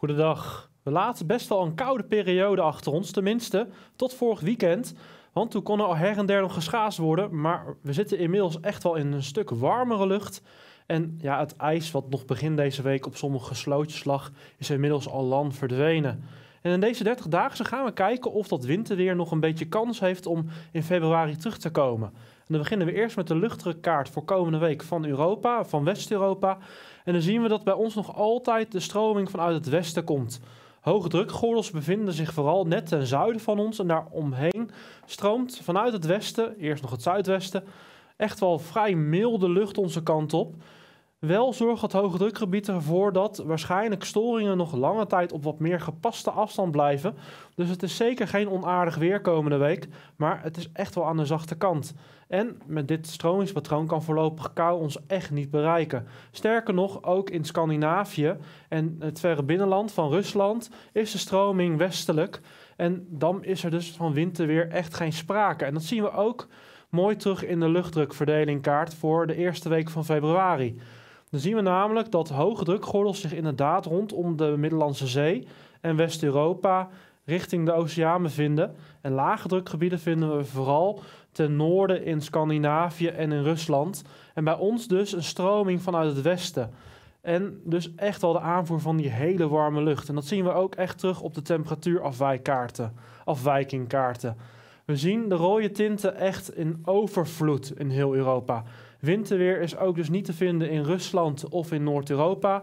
Goedendag. We laten best wel een koude periode achter ons, tenminste tot vorig weekend. Want toen kon er al her en der nog geschaasd worden, maar we zitten inmiddels echt wel in een stuk warmere lucht. En ja, het ijs wat nog begin deze week op sommige slootjes lag, is inmiddels al lang verdwenen. En in deze 30 dagen gaan we kijken of dat winterweer nog een beetje kans heeft om in februari terug te komen dan beginnen we eerst met de luchtere kaart voor komende week van Europa, van West-Europa. En dan zien we dat bij ons nog altijd de stroming vanuit het westen komt. Hoge drukgordels bevinden zich vooral net ten zuiden van ons en daaromheen stroomt vanuit het westen, eerst nog het zuidwesten, echt wel vrij milde lucht onze kant op. Wel zorgt het hoge drukgebied ervoor dat waarschijnlijk storingen nog lange tijd op wat meer gepaste afstand blijven. Dus het is zeker geen onaardig weer komende week, maar het is echt wel aan de zachte kant. En met dit stromingspatroon kan voorlopig kou ons echt niet bereiken. Sterker nog, ook in Scandinavië en het verre binnenland van Rusland is de stroming westelijk. En dan is er dus van winterweer echt geen sprake. En dat zien we ook mooi terug in de luchtdrukverdelingkaart voor de eerste week van februari. Dan zien we namelijk dat hoge drukgordels zich inderdaad rondom de Middellandse Zee en West-Europa richting de oceaan bevinden. En lage drukgebieden vinden we vooral ten noorden in Scandinavië en in Rusland. En bij ons dus een stroming vanuit het westen. En dus echt wel de aanvoer van die hele warme lucht. En dat zien we ook echt terug op de temperatuurafwijkaarten, afwijkingkaarten. We zien de rode tinten echt in overvloed in heel Europa. Winterweer is ook dus niet te vinden in Rusland of in Noord-Europa.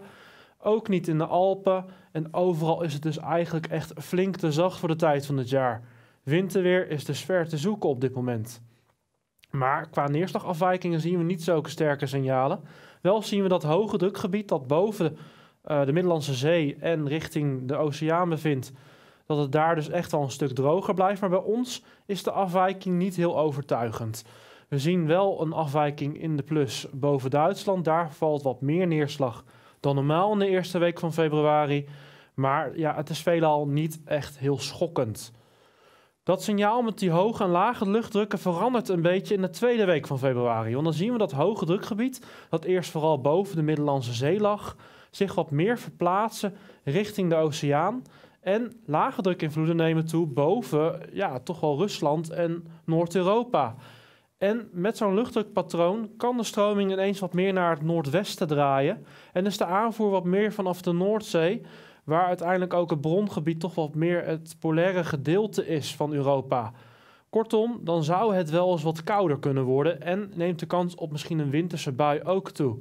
Ook niet in de Alpen. En overal is het dus eigenlijk echt flink te zacht voor de tijd van het jaar. Winterweer is dus ver te zoeken op dit moment. Maar qua neerslagafwijkingen zien we niet zulke sterke signalen. Wel zien we dat hoge drukgebied dat boven eh, de Middellandse Zee en richting de oceaan bevindt, dat het daar dus echt al een stuk droger blijft. Maar bij ons is de afwijking niet heel overtuigend. We zien wel een afwijking in de plus boven Duitsland. Daar valt wat meer neerslag dan normaal in de eerste week van februari. Maar ja, het is veelal niet echt heel schokkend. Dat signaal met die hoge en lage luchtdrukken verandert een beetje in de tweede week van februari. Want dan zien we dat hoge drukgebied, dat eerst vooral boven de Middellandse Zee lag, zich wat meer verplaatsen richting de oceaan. En lage drukinvloeden nemen toe boven ja, toch wel Rusland en Noord-Europa. En met zo'n luchtdrukpatroon kan de stroming ineens wat meer naar het noordwesten draaien. En is de aanvoer wat meer vanaf de Noordzee, waar uiteindelijk ook het brongebied toch wat meer het polaire gedeelte is van Europa. Kortom, dan zou het wel eens wat kouder kunnen worden en neemt de kans op misschien een winterse bui ook toe.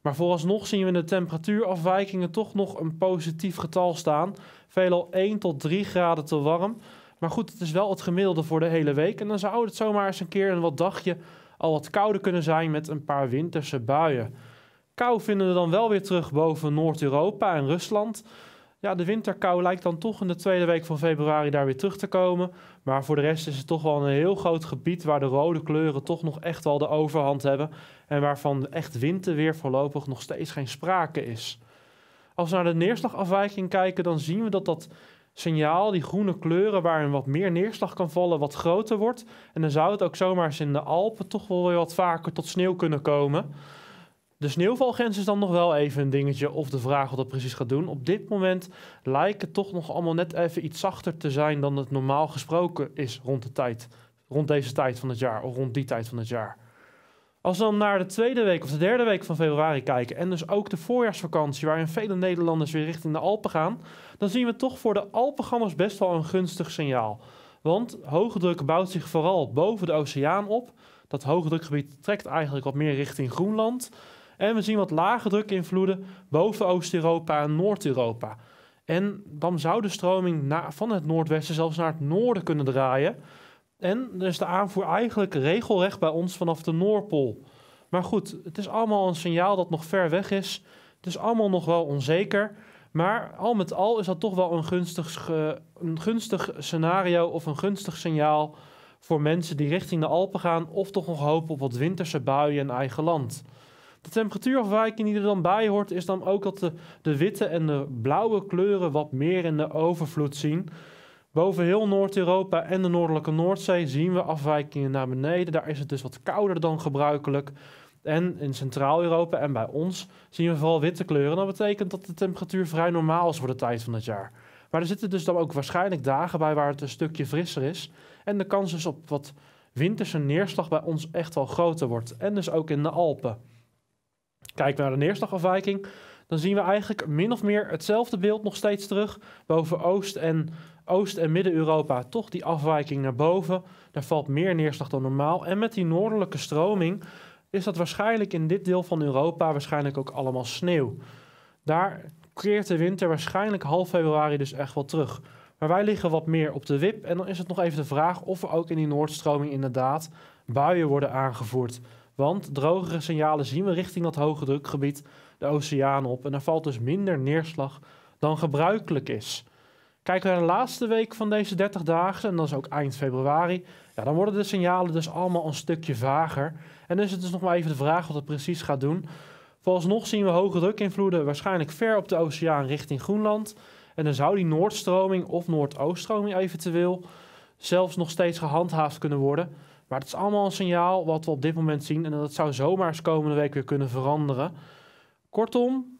Maar vooralsnog zien we de temperatuurafwijkingen toch nog een positief getal staan, veelal 1 tot 3 graden te warm maar goed, het is wel het gemiddelde voor de hele week. En dan zou het zomaar eens een keer een wat dagje al wat kouder kunnen zijn met een paar winterse buien. Kou vinden we dan wel weer terug boven Noord-Europa en Rusland. Ja, de winterkou lijkt dan toch in de tweede week van februari daar weer terug te komen. Maar voor de rest is het toch wel een heel groot gebied waar de rode kleuren toch nog echt wel de overhand hebben. En waarvan echt winterweer voorlopig nog steeds geen sprake is. Als we naar de neerslagafwijking kijken, dan zien we dat dat signaal, die groene kleuren waarin wat meer neerslag kan vallen, wat groter wordt. En dan zou het ook zomaar eens in de Alpen toch wel weer wat vaker tot sneeuw kunnen komen. De sneeuwvalgrens is dan nog wel even een dingetje of de vraag wat dat precies gaat doen. Op dit moment lijkt het toch nog allemaal net even iets zachter te zijn dan het normaal gesproken is rond de tijd. Rond deze tijd van het jaar of rond die tijd van het jaar. Als we dan naar de tweede week of de derde week van februari kijken en dus ook de voorjaarsvakantie waarin vele Nederlanders weer richting de Alpen gaan, dan zien we toch voor de Alpengammers best wel een gunstig signaal. Want hoge druk bouwt zich vooral boven de oceaan op. Dat hoge drukgebied trekt eigenlijk wat meer richting Groenland. En we zien wat lage druk invloeden boven Oost-Europa en Noord-Europa. En dan zou de stroming na, van het noordwesten zelfs naar het noorden kunnen draaien. En dus de aanvoer eigenlijk regelrecht bij ons vanaf de Noordpool. Maar goed, het is allemaal een signaal dat nog ver weg is. Het is allemaal nog wel onzeker. Maar al met al is dat toch wel een gunstig, eh, een gunstig scenario of een gunstig signaal voor mensen die richting de Alpen gaan of toch nog hopen op wat winterse buien in eigen land. De temperatuurafwijking die er dan bij hoort is dan ook dat de, de witte en de blauwe kleuren wat meer in de overvloed zien. Boven heel Noord-Europa en de noordelijke Noordzee zien we afwijkingen naar beneden. Daar is het dus wat kouder dan gebruikelijk. En in Centraal-Europa en bij ons zien we vooral witte kleuren. Dat betekent dat de temperatuur vrij normaal is voor de tijd van het jaar. Maar er zitten dus dan ook waarschijnlijk dagen bij waar het een stukje frisser is. En de kans dus op wat winterse neerslag bij ons echt wel groter wordt. En dus ook in de Alpen. Kijken we naar de neerslagafwijking, dan zien we eigenlijk min of meer hetzelfde beeld nog steeds terug boven Oost- en, Oost- en Midden-Europa. Toch die afwijking naar boven, daar valt meer neerslag dan normaal. En met die noordelijke stroming is dat waarschijnlijk in dit deel van Europa waarschijnlijk ook allemaal sneeuw. Daar keert de winter waarschijnlijk half februari dus echt wel terug. Maar wij liggen wat meer op de wip en dan is het nog even de vraag of er ook in die noordstroming inderdaad buien worden aangevoerd. Want drogere signalen zien we richting dat hoge drukgebied de oceaan op. En er valt dus minder neerslag dan gebruikelijk is. Kijken we naar de laatste week van deze 30 dagen, en dat is ook eind februari, ja, dan worden de signalen dus allemaal een stukje vager. En dus het dus nog maar even de vraag wat het precies gaat doen. Vooralsnog zien we hoge drukinvloeden waarschijnlijk ver op de oceaan richting Groenland. En dan zou die Noordstroming of Noordooststroming eventueel zelfs nog steeds gehandhaafd kunnen worden. Maar het is allemaal een signaal wat we op dit moment zien. En dat zou zomaar eens komende week weer kunnen veranderen. Kortom,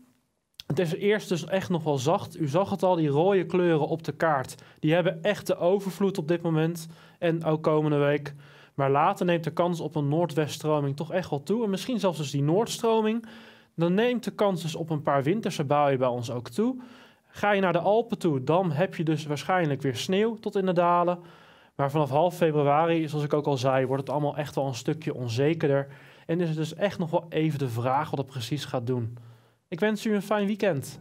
het is eerst dus echt nog wel zacht. U zag het al, die rode kleuren op de kaart. Die hebben echt de overvloed op dit moment en ook komende week. Maar later neemt de kans op een noordweststroming toch echt wel toe. En misschien zelfs dus die noordstroming. Dan neemt de kans dus op een paar winterse buien bij ons ook toe. Ga je naar de Alpen toe, dan heb je dus waarschijnlijk weer sneeuw tot in de dalen. Maar vanaf half februari, zoals ik ook al zei, wordt het allemaal echt wel een stukje onzekerder. En is het dus echt nog wel even de vraag wat het precies gaat doen. Ik wens u een fijn weekend.